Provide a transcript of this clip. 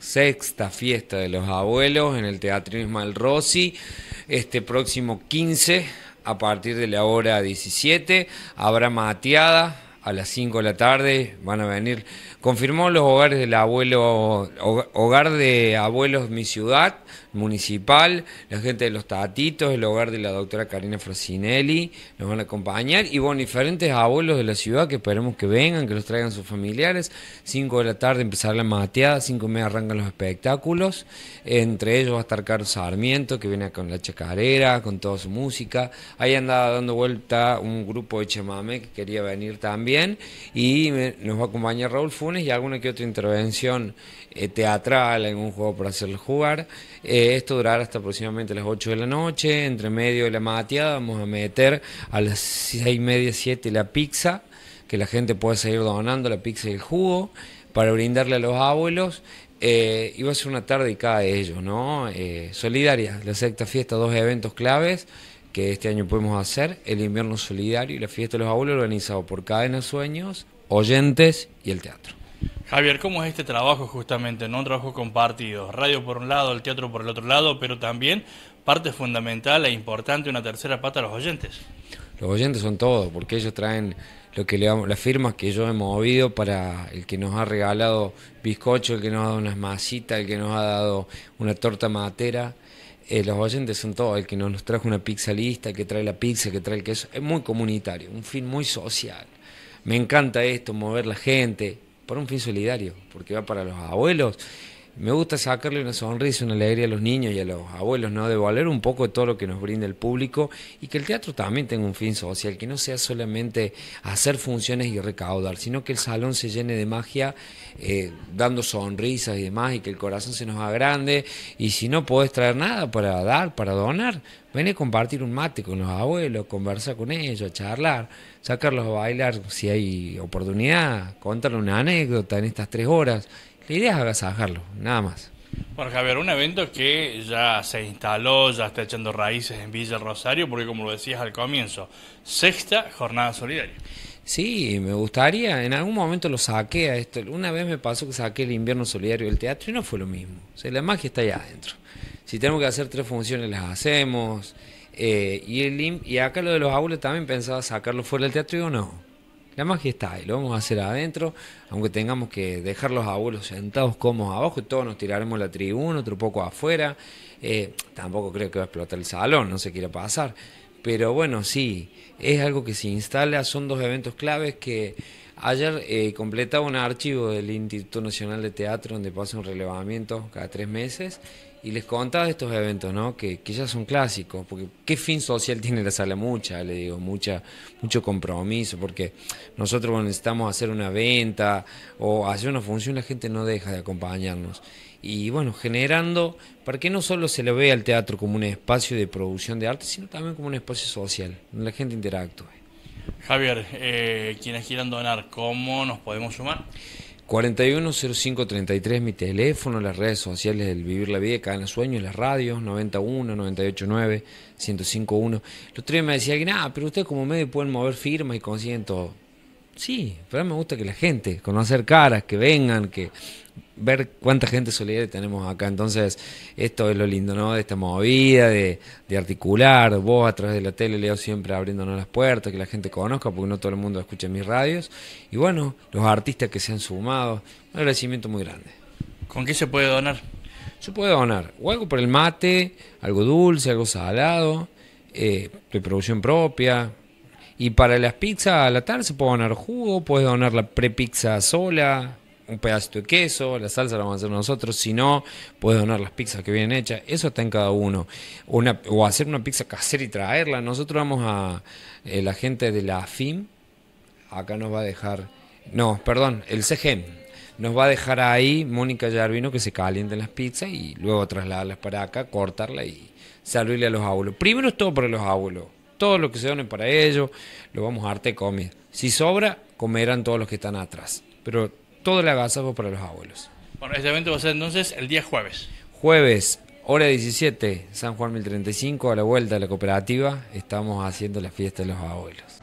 sexta fiesta de los abuelos en el Teatro Ismael Rossi, este próximo 15 a partir de la hora 17. Habrá mateada a las 5 de la tarde. Van a venir, confirmó los hogares del abuelo, hogar de abuelos mi ciudad, municipal, la gente de los Tatitos, el hogar de la doctora Karina Frasinelli, nos van a acompañar y bueno, diferentes abuelos de la ciudad que esperemos que vengan, que los traigan sus familiares. 5 de la tarde empezar la mateada, 5 y media arrancan los espectáculos. Entre ellos va a estar Carlos Sarmiento, que viene con la chacarera, con toda su música. Ahí andaba dando vuelta un grupo de chamamé que quería venir también y nos va a acompañar Raúl Funes y alguna que otra intervención eh, teatral en un juego para hacer jugar. Eh, esto durará hasta aproximadamente las 8 de la noche, entre medio de la mateada vamos a meter a las 6 y media, 7 la pizza, que la gente pueda seguir donando la pizza y el jugo para brindarle a los abuelos. Eh, y va a ser una tarde y cada de ellos, ¿no? Eh, solidaria, la sexta fiesta, dos eventos claves que este año podemos hacer, el invierno solidario y la fiesta de los abuelos organizado por Cadena Sueños, Oyentes y el teatro. Javier, ¿cómo es este trabajo justamente? ¿no? Un trabajo compartido. Radio por un lado, el teatro por el otro lado, pero también parte fundamental e importante, una tercera pata los oyentes. Los oyentes son todos, porque ellos traen lo que le las firmas que yo he movido para el que nos ha regalado bizcocho, el que nos ha dado unas masitas, el que nos ha dado una torta matera. Eh, los oyentes son todos, el que nos, nos trajo una pizza lista, el que trae la pizza, el que trae el queso. Es muy comunitario, un fin muy social. Me encanta esto, mover la gente, por un fin solidario, porque va para los abuelos me gusta sacarle una sonrisa, una alegría a los niños y a los abuelos, ¿no? valer un poco de todo lo que nos brinda el público y que el teatro también tenga un fin social, que no sea solamente hacer funciones y recaudar, sino que el salón se llene de magia, eh, dando sonrisas y demás, y que el corazón se nos agrande. Y si no podés traer nada para dar, para donar, ven a compartir un mate con los abuelos, conversar con ellos, charlar, sacarlos a bailar si hay oportunidad, contarle una anécdota en estas tres horas la idea es agasajarlo, nada más. Bueno, Javier, un evento que ya se instaló, ya está echando raíces en Villa Rosario, porque como lo decías al comienzo, sexta jornada solidaria. Sí, me gustaría, en algún momento lo saqué a esto. Una vez me pasó que saqué el invierno solidario del teatro y no fue lo mismo. O la magia está allá adentro. Si tenemos que hacer tres funciones, las hacemos. Eh, y, y acá lo de los aulas también pensaba sacarlo fuera del teatro y no la magia está ahí, lo vamos a hacer adentro, aunque tengamos que dejar los abuelos sentados como abajo, y todos nos tiraremos la tribuna, otro poco afuera. Eh, tampoco creo que va a explotar el salón, no se quiere pasar. Pero bueno, sí, es algo que se instala, son dos eventos claves que Ayer eh, completaba un archivo del Instituto Nacional de Teatro donde pasa un relevamiento cada tres meses y les contaba de estos eventos, ¿no? Que, ya son clásicos, porque ¿qué fin social tiene la sala? Mucha, le digo, mucha, mucho compromiso, porque nosotros cuando necesitamos hacer una venta o hacer una función, la gente no deja de acompañarnos. Y bueno, generando, para que no solo se le vea al teatro como un espacio de producción de arte, sino también como un espacio social, donde la gente interactúa. Javier, eh, quienes quieran donar, ¿cómo nos podemos sumar? 410533, mi teléfono, las redes sociales del Vivir la Vida, Cada Sueños, las radios, 91, 989, 1051. Los tres me decían, ah, pero ustedes como medio pueden mover firmas y consiguen todo. Sí, pero a mí me gusta que la gente, conocer caras, que vengan, que ver cuánta gente solidaria tenemos acá. Entonces, esto es lo lindo, ¿no? De esta movida, de, de articular, vos a través de la tele, Leo, siempre abriéndonos las puertas, que la gente conozca, porque no todo el mundo escucha mis radios. Y bueno, los artistas que se han sumado, un agradecimiento muy grande. ¿Con qué se puede donar? Se puede donar o algo por el mate, algo dulce, algo salado, eh, de producción propia, y para las pizzas a la tarde se puede donar jugo, puedes donar la prepizza sola, un pedacito de queso, la salsa la vamos a hacer nosotros, si no, puedes donar las pizzas que vienen hechas, eso está en cada uno. Una, o hacer una pizza casera y traerla. Nosotros vamos a eh, la gente de la FIM, acá nos va a dejar, no, perdón, el CGM, nos va a dejar ahí Mónica Yarvino que se calienten las pizzas y luego trasladarlas para acá, cortarlas y servirle a los abuelos. Primero es todo para los abuelos todo lo que se donen para ello, lo vamos a darte comer. Si sobra, comerán todos los que están atrás. Pero todo el agasajo para los abuelos. Bueno, este evento va a ser entonces el día jueves. Jueves, hora 17, San Juan 1035, a la vuelta de la cooperativa, estamos haciendo la fiesta de los abuelos.